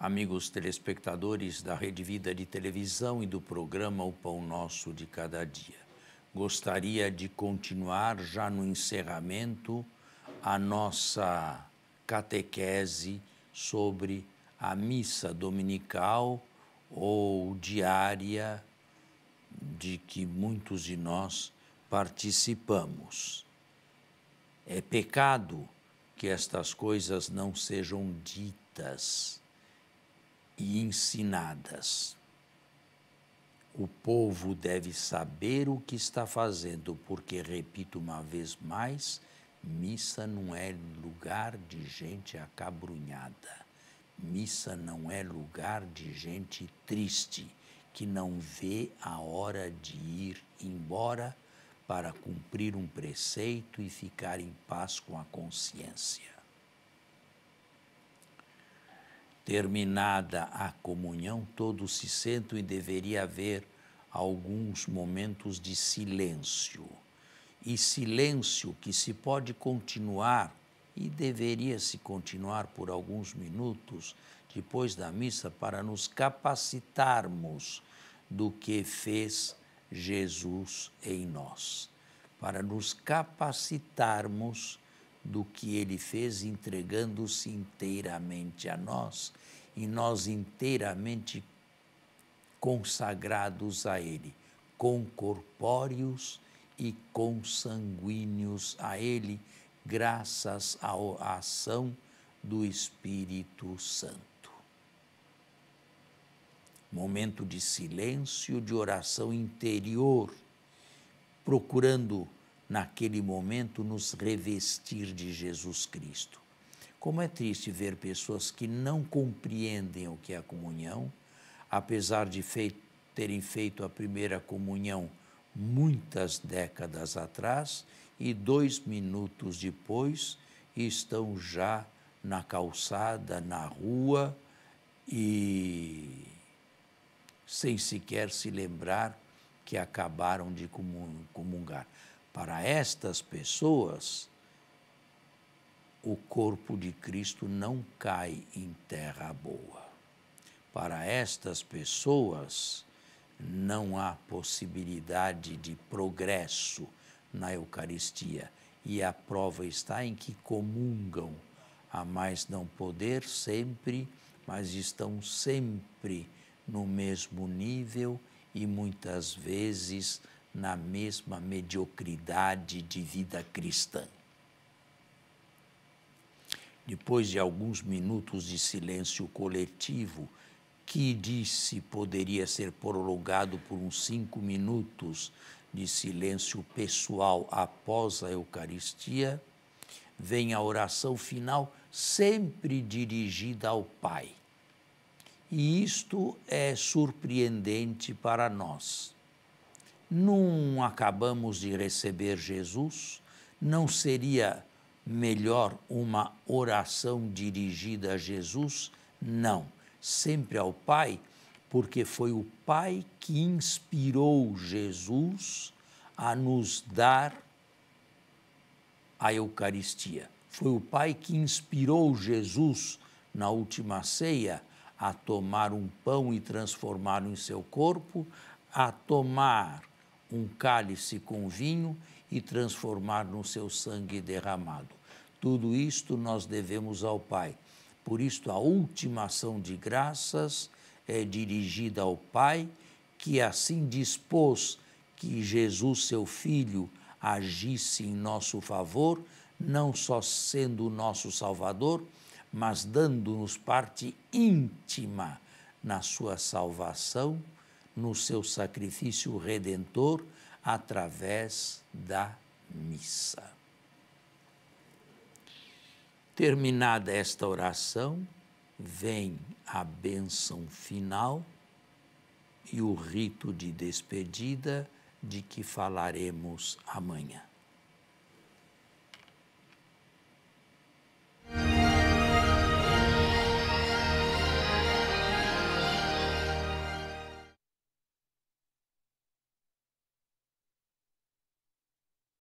amigos telespectadores da Rede Vida de Televisão e do programa O Pão Nosso de Cada Dia. Gostaria de continuar já no encerramento a nossa catequese sobre a missa dominical ou diária de que muitos de nós participamos. É pecado que estas coisas não sejam ditas e ensinadas. O povo deve saber o que está fazendo, porque, repito uma vez mais, missa não é lugar de gente acabrunhada. Missa não é lugar de gente triste, que não vê a hora de ir embora para cumprir um preceito e ficar em paz com a consciência. Terminada a comunhão, todos se sentam e deveria haver alguns momentos de silêncio. E silêncio que se pode continuar e deveria se continuar por alguns minutos depois da missa para nos capacitarmos do que fez Jesus em nós, para nos capacitarmos do que ele fez, entregando-se inteiramente a nós e nós inteiramente consagrados a ele, concorpóreos e consanguíneos a ele, graças à ação do Espírito Santo. Momento de silêncio, de oração interior, procurando naquele momento, nos revestir de Jesus Cristo. Como é triste ver pessoas que não compreendem o que é a comunhão, apesar de fei terem feito a primeira comunhão muitas décadas atrás e dois minutos depois estão já na calçada, na rua e sem sequer se lembrar que acabaram de comungar. Para estas pessoas, o corpo de Cristo não cai em terra boa. Para estas pessoas, não há possibilidade de progresso na Eucaristia. E a prova está em que comungam a mais não poder sempre, mas estão sempre no mesmo nível e muitas vezes na mesma mediocridade de vida cristã. Depois de alguns minutos de silêncio coletivo, que disse poderia ser prolongado por uns cinco minutos de silêncio pessoal após a Eucaristia, vem a oração final, sempre dirigida ao Pai. E isto é surpreendente para nós não acabamos de receber Jesus? Não seria melhor uma oração dirigida a Jesus? Não, sempre ao Pai, porque foi o Pai que inspirou Jesus a nos dar a Eucaristia. Foi o Pai que inspirou Jesus na última ceia a tomar um pão e transformá-lo em seu corpo, a tomar um cálice com vinho e transformar no seu sangue derramado. Tudo isto nós devemos ao Pai. Por isto, a última ação de graças é dirigida ao Pai, que assim dispôs que Jesus, seu Filho, agisse em nosso favor, não só sendo o nosso Salvador, mas dando-nos parte íntima na sua salvação no seu sacrifício redentor através da missa. Terminada esta oração, vem a bênção final e o rito de despedida de que falaremos amanhã.